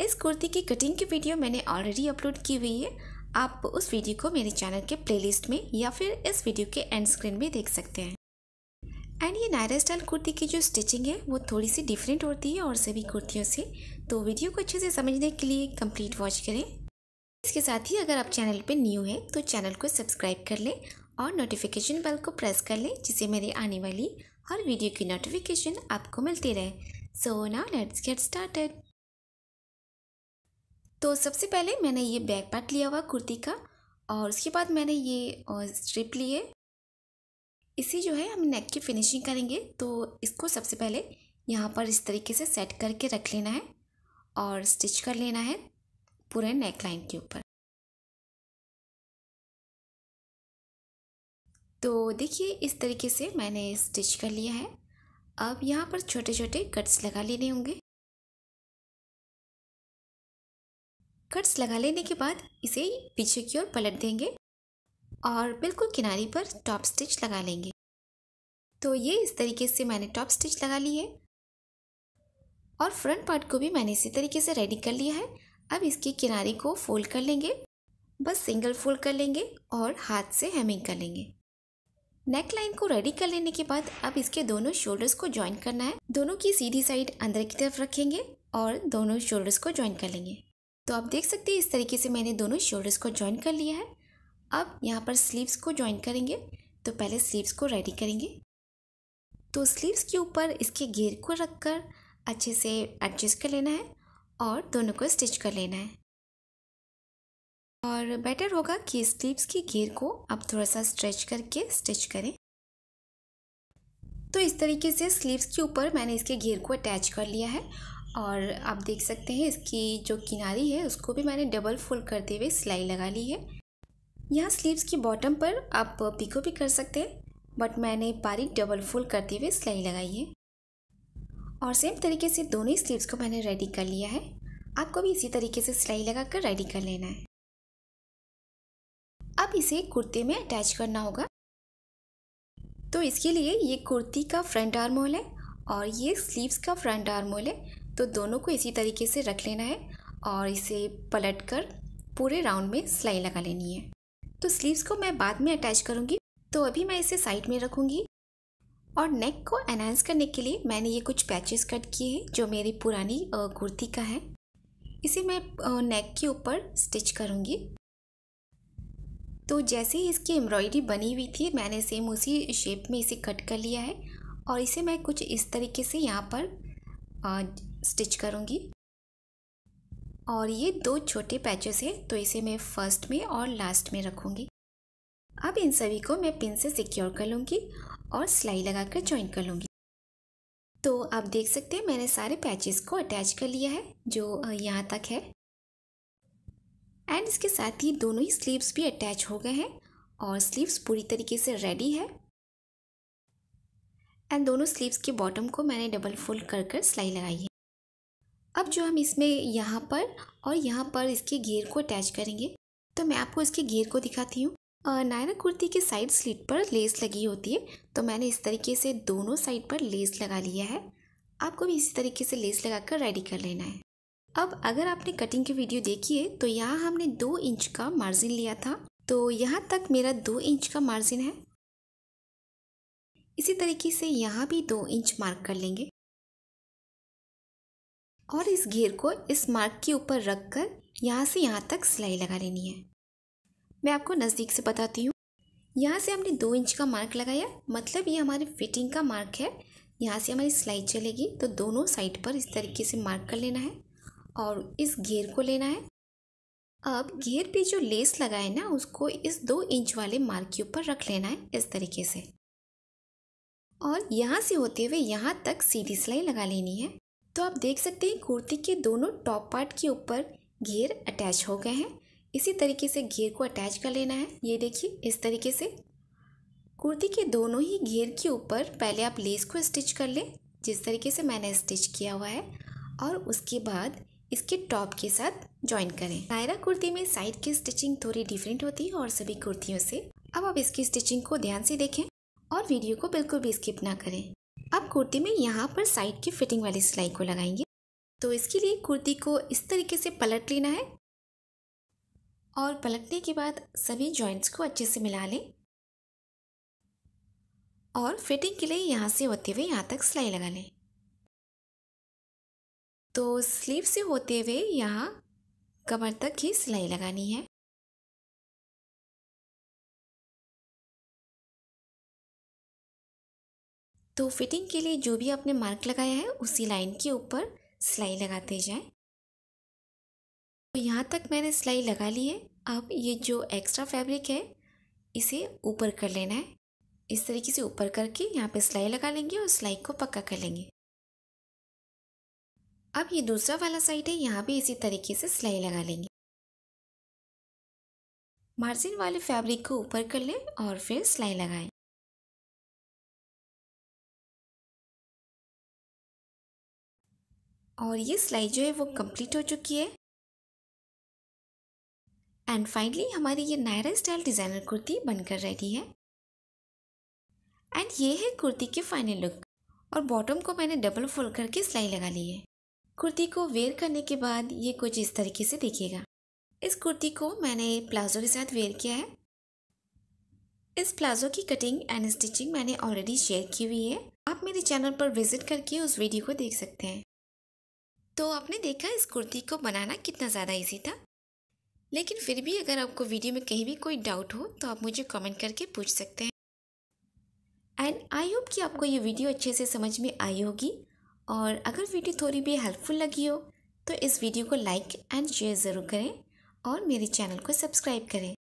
इस कुर्ती की कटिंग की वीडियो मैंने ऑलरेडी अपलोड की हुई है आप उस वीडियो को मेरे चैनल के प्लेलिस्ट में या फिर इस वीडियो के एंड स्क्रीन में देख सकते हैं एंड ये नायरा स्टाइल कुर्ती की जो स्टिचिंग है वो थोड़ी सी डिफरेंट होती है और सभी कुर्तियों से तो वीडियो को अच्छे से समझने के लिए कंप्लीट वॉच करें इसके साथ ही अगर आप चैनल पर न्यू हैं तो चैनल को सब्सक्राइब कर लें और नोटिफिकेशन बेल को प्रेस कर लें जिससे मेरी आने वाली हर वीडियो की नोटिफिकेशन आपको मिलती रहे so now let's get started तो सबसे पहले मैंने ये बैक पार्ट लिया हुआ कुर्ती का और उसके बाद मैंने ये स्ट्रिप लिए इसी जो है हम नेक की फिनिशिंग करेंगे तो इसको सबसे पहले यहाँ पर इस तरीके से सेट करके रख लेना है और स्टिच कर लेना है पूरे नेक लाइन के ऊपर तो देखिए इस तरीके से मैंने स्टिच कर लिया है अब यहाँ पर छोटे छोटे कट्स लगा लेने होंगे कट्स लगा लेने के बाद इसे पीछे की ओर पलट देंगे और बिल्कुल किनारे पर टॉप स्टिच लगा लेंगे तो ये इस तरीके से मैंने टॉप स्टिच लगा ली है और फ्रंट पार्ट को भी मैंने इसी तरीके से रेडी कर लिया है अब इसके किनारे को फोल्ड कर लेंगे बस सिंगल फोल्ड कर लेंगे और हाथ से हेमिंग कर लेंगे नेक लाइन को रेडी कर लेने के बाद अब इसके दोनों शोल्डर्स को ज्वाइन करना है दोनों की सीधी साइड अंदर की तरफ रखेंगे और दोनों शोल्डर्स को ज्वाइन कर लेंगे तो आप देख सकते हैं इस तरीके से मैंने दोनों शोल्डर्स को ज्वाइन कर लिया है अब यहाँ पर स्लीव्स को ज्वाइन करेंगे तो पहले स्लीव्स को रेडी करेंगे तो स्लीव्स के ऊपर इसके घेर को रख कर अच्छे से एडजस्ट कर लेना है और दोनों को स्टिच कर लेना है और बेटर होगा कि स्लीव्स के घेर को आप थोड़ा सा स्ट्रेच करके स्टिच करें तो इस तरीके से स्लीव्स के ऊपर मैंने इसके घेर को अटैच कर लिया है और आप देख सकते हैं इसकी जो किनारी है उसको भी मैंने डबल फोल्ड करते हुए सिलाई लगा ली है यहाँ स्लीव्स की बॉटम पर आप पिको भी कर सकते हैं बट मैंने बारीक डबल फोल्ड करते हुए सिलाई लगाई है और सेम तरीके से दोनों ही स्लीव्स को मैंने रेडी कर लिया है आपको भी इसी तरीके से सिलाई लगा कर रेडी कर लेना है अब इसे कुर्ते में अटैच करना होगा तो इसके लिए ये कुर्ती का फ्रंट आर्म होल है और ये स्लीव्स का फ्रंट आर्म होल है तो दोनों को इसी तरीके से रख लेना है और इसे पलट कर पूरे राउंड में सिलाई लगा लेनी है तो स्लीव्स को मैं बाद में अटैच करूँगी तो अभी मैं इसे साइड में रखूँगी और नेक को एनहांस करने के लिए मैंने ये कुछ पैचेस कट किए हैं जो मेरी पुरानी कुर्ती का है इसे मैं नेक के ऊपर स्टिच करूँगी तो जैसे ही इसकी एम्ब्रॉयडरी बनी हुई थी मैंने सेम उसी शेप में इसे कट कर लिया है और इसे मैं कुछ इस तरीके से यहाँ पर स्टिच करूँगी और ये दो छोटे पैचेस हैं तो इसे मैं फर्स्ट में और लास्ट में रखूँगी अब इन सभी को मैं पिन से सिक्योर कर लूँगी और सिलाई लगाकर ज्वाइन कर लूँगी तो आप देख सकते हैं मैंने सारे पैचेस को अटैच कर लिया है जो यहाँ तक है एंड इसके साथ ही दोनों ही स्लीव्स भी अटैच हो गए हैं और स्लीव्स पूरी तरीके से रेडी है एंड दोनों स्लीव्स के बॉटम को मैंने डबल फोल्ड कर कर सिलाई लगाई है अब जो हम इसमें यहाँ पर और यहाँ पर इसके घेर को अटैच करेंगे तो मैं आपको इसके घेर को दिखाती हूँ नायरा कुर्ती के साइड स्लीट पर लेस लगी होती है तो मैंने इस तरीके से दोनों साइड पर लेस लगा लिया है आपको भी इसी तरीके से लेस लगाकर रेडी कर लेना है अब अगर आपने कटिंग की वीडियो देखी है तो यहाँ हमने दो इंच का मार्जिन लिया था तो यहाँ तक मेरा दो इंच का मार्जिन है इसी तरीके से यहाँ भी दो इंच मार्क कर लेंगे और इस घेर को इस मार्क के ऊपर रख कर यहाँ से यहाँ तक सिलाई लगा लेनी है मैं आपको नज़दीक से बताती हूँ यहाँ से हमने दो इंच का मार्क लगाया मतलब ये हमारे फिटिंग का मार्क है यहाँ से हमारी सिलाई चलेगी तो दोनों साइड पर इस तरीके से मार्क कर लेना है और इस घेर को लेना है अब घेर पे जो लेस लगाए ना उसको इस दो इंच वाले मार्क के ऊपर रख लेना है इस तरीके से और यहाँ से होते हुए यहाँ तक सीधी सिलाई लगा लेनी है तो आप देख सकते हैं कुर्ती के दोनों टॉप पार्ट के ऊपर घेर अटैच हो गए हैं इसी तरीके से घेर को अटैच कर लेना है ये देखिए इस तरीके से कुर्ती के दोनों ही घेर के ऊपर पहले आप लेस को स्टिच कर लें जिस तरीके से मैंने स्टिच किया हुआ है और उसके बाद इसके टॉप के साथ ज्वाइन करें नायरा कुर्ती में साइड की स्टिचिंग थोड़ी डिफरेंट होती है और सभी कुर्तियों से अब आप इसकी स्टिचिंग को ध्यान से देखें और वीडियो को बिल्कुल भी स्किप ना करें अब कुर्ती में यहाँ पर साइड की फिटिंग वाली सिलाई को लगाएंगे तो इसके लिए कुर्ती को इस तरीके से पलट लेना है और पलटने के बाद सभी जॉइंट्स को अच्छे से मिला लें और फिटिंग के लिए यहाँ से होते हुए यहाँ तक सिलाई लगा लें तो स्लीव से होते हुए यहाँ कमर तक ही सिलाई लगानी है तो फिटिंग के लिए जो भी आपने मार्क लगाया है उसी लाइन के ऊपर सिलाई लगाते जाएं तो यहाँ तक मैंने सिलाई लगा ली है अब ये जो एक्स्ट्रा फैब्रिक है इसे ऊपर कर लेना है इस तरीके से ऊपर करके यहाँ पे सिलाई लगा लेंगे और सिलाई को पक्का कर लेंगे अब ये दूसरा वाला साइड है यहाँ भी इसी तरीके से सिलाई लगा लेंगे मार्जिन वाले फैब्रिक को ऊपर कर लें और फिर सिलाई लगाएं और ये स्लाइड जो है वो कंप्लीट हो चुकी है एंड फाइनली हमारी ये नायरा स्टाइल डिज़ाइनर कुर्ती बनकर रेडी है एंड ये है कुर्ती के फाइनल लुक और बॉटम को मैंने डबल फोल्ड करके सिलाई लगा ली है कुर्ती को वेयर करने के बाद ये कुछ इस तरीके से दिखेगा इस कुर्ती को मैंने प्लाजो के साथ वेयर किया है इस प्लाजो की कटिंग एंड स्टिचिंग मैंने ऑलरेडी शेयर की हुई है आप मेरे चैनल पर विजिट करके उस वीडियो को देख सकते हैं तो आपने देखा इस कुर्ती को बनाना कितना ज़्यादा ईजी था लेकिन फिर भी अगर आपको वीडियो में कहीं भी कोई डाउट हो तो आप मुझे कमेंट करके पूछ सकते हैं एंड आई होप कि आपको ये वीडियो अच्छे से समझ में आई होगी और अगर वीडियो थोड़ी भी हेल्पफुल लगी हो तो इस वीडियो को लाइक एंड शेयर ज़रूर करें और मेरे चैनल को सब्सक्राइब करें